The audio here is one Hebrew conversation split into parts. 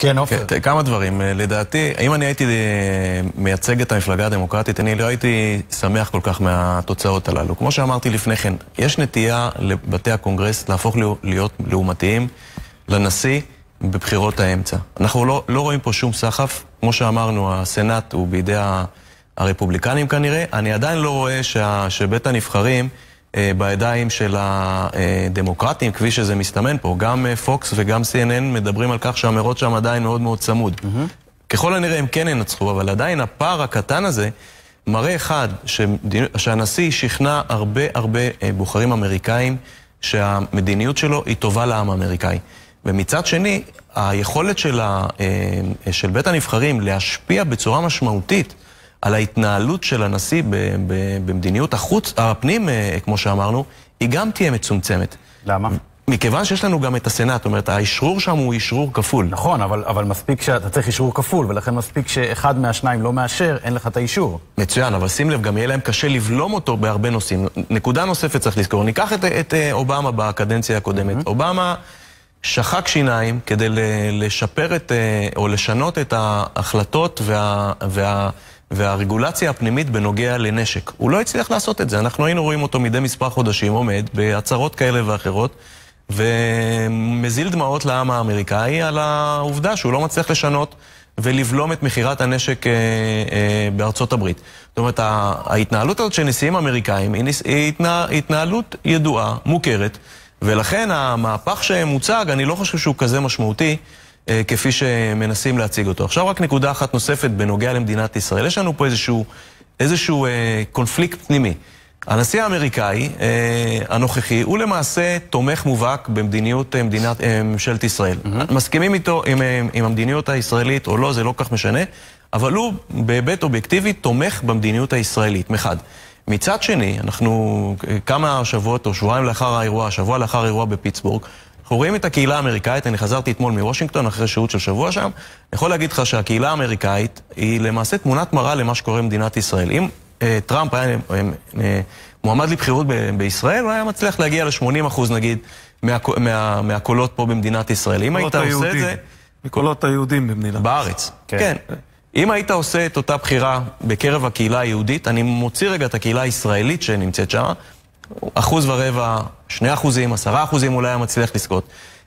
כן, אופן. כן, כמה דברים. אה, לדעתי, אם אני הייתי אה, מייצג את המפלגה הדמוקרטית, אני לא הייתי שמח כל כך מהתוצאות הללו. כמו שאמרתי לפני כן, יש נטייה לבתי הקונגרס להפוך להיות לעומתיים לנשיא בבחירות האמצע. אנחנו לא, לא רואים פה שום סחף. כמו שאמרנו, הסנאט הוא בידי הרפובליקנים כנראה. אני עדיין לא רואה שה, שבית הנבחרים... אה, בידיים של הדמוקרטים, כפי שזה מסתמן פה. גם אה, פוקס וגם CNN מדברים על כך שהמרוץ שם עדיין מאוד מאוד צמוד. Mm-hmm. ככל הנראה הם כן ינצחו, אבל עדיין הפער הקטן הזה מראה אחד, שהנשיא שכנע הרבה הרבה אה, בוחרים אמריקאים שהמדיניות שלו היא טובה לעם האמריקאי. ומצד שני, היכולת של, ה, של בית הנבחרים להשפיע בצורה משמעותית על ההתנהלות של הנשיא במדיניות החוץ, הפנים, אה, כמו שאמרנו, היא גם תהיה מצומצמת. למה? מכיוון שיש לנו גם את הסנאט, זאת אומרת, האשרור שם הוא אשרור כפול. נכון, אבל, אבל מספיק שאתה צריך אשרור כפול, ולכן מספיק שאחד מהשניים לא מאשר, אין לך את האישור. מצוין, אבל שים לב, גם יהיה להם קשה לבלום אותו בהרבה נושאים. נקודה נוספת צריך לזכור, ניקח את, את אה, אובמה בקדנציה הקודמת. Mm-hmm. אובמה שחק שיניים כדי לשפר את, אה, או לשנות את ההחלטות וה... וה והרגולציה הפנימית בנוגע לנשק. הוא לא הצליח לעשות את זה, אנחנו היינו רואים אותו מדי מספר חודשים עומד בהצהרות כאלה ואחרות, ומזיל דמעות לעם האמריקאי על העובדה שהוא לא מצליח לשנות ולבלום את מכירת הנשק אה, אה, בארצות הברית. זאת אומרת, ההתנהלות הזאת של נשיאים אמריקאים היא, נס... היא התנה... התנהלות ידועה, מוכרת, ולכן המהפך שמוצג, אני לא חושב שהוא כזה משמעותי. אה, כפי שמנסים להציג אותו. עכשיו רק נקודה אחת נוספת בנוגע למדינת ישראל. יש לנו פה איזשהו, איזשהו אה, קונפליקט פנימי. הנשיא האמריקאי אה, הנוכחי הוא למעשה תומך מובהק במדיניות אה, מדינת, אה, ממשלת ישראל. Mm-hmm. מסכימים איתו עם, אה, עם המדיניות הישראלית או לא, זה לא כך משנה, אבל הוא בהיבט אובייקטיבי תומך במדיניות הישראלית, מחד. מצד שני, אנחנו אה, כמה שבועות או שבועיים לאחר האירוע, שבוע לאחר האירוע בפיטסבורג, אנחנו רואים את הקהילה האמריקאית, אני חזרתי אתמול מוושינגטון אחרי שהות של שבוע שם, אני יכול להגיד לך שהקהילה האמריקאית היא למעשה תמונת מראה למה שקורה במדינת ישראל. אם uh, טראמפ היה uh, uh, מועמד לבחירות ב- בישראל, הוא היה מצליח להגיע ל-80% נגיד מה, מה, מהקולות פה במדינת ישראל. אם היית היהודים. עושה את זה... מקולות היהודים במדינת בארץ, כן. כן. אם היית עושה את אותה בחירה בקרב הקהילה היהודית, אני מוציא רגע את הקהילה הישראלית שנמצאת שם, אחוז ורבע, שני אחוזים, עשרה אחוזים אולי היה מצליח לזכות.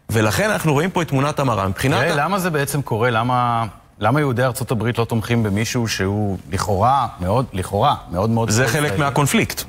ולכן אנחנו רואים פה את תמונת המראה. מבחינת... תראה, למה זה בעצם קורה? למה... למה יהודי ארצות הברית לא תומכים במישהו שהוא לכאורה, מאוד, לכאורה, מאוד מאוד... זה חלק מהקונפליקט.